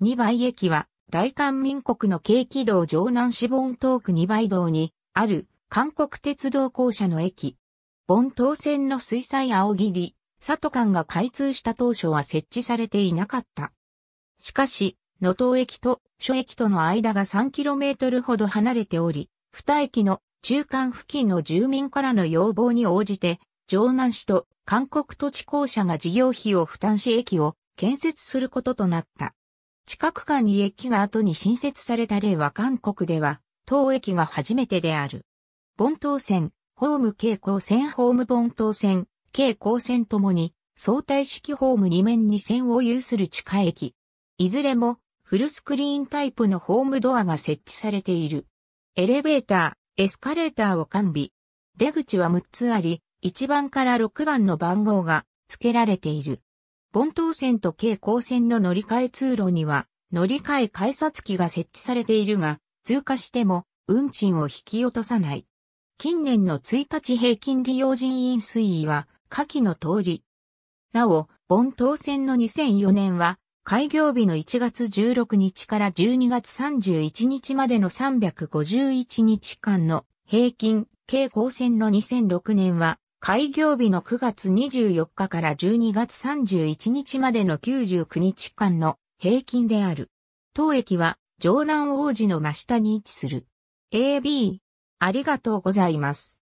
二倍駅は、大韓民国の軽軌道城南市ボントーク二倍道に、ある、韓国鉄道公社の駅。ボトー線の水彩青切り、佐渡間が開通した当初は設置されていなかった。しかし、野党駅と諸駅との間が 3km ほど離れており、二駅の中間付近の住民からの要望に応じて、城南市と韓国土地公社が事業費を負担し駅を建設することとなった。地く間に駅が後に新設された例は韓国では、当駅が初めてである。盆東線、ホーム京光線ホーム盆東線、京光線ともに、相対式ホーム2面に線を有する地下駅。いずれも、フルスクリーンタイプのホームドアが設置されている。エレベーター、エスカレーターを完備。出口は6つあり、1番から6番の番号が付けられている。本島線と京光線の乗り換え通路には、乗り換え改札機が設置されているが、通過しても運賃を引き落とさない。近年の1日平均利用人員推移は、下記の通り。なお、本島線の2004年は、開業日の1月16日から12月31日までの351日間の平均、京光線の2006年は開業日の9月24日から12月31日までの99日間の平均である。当駅は城南王子の真下に位置する。AB、ありがとうございます。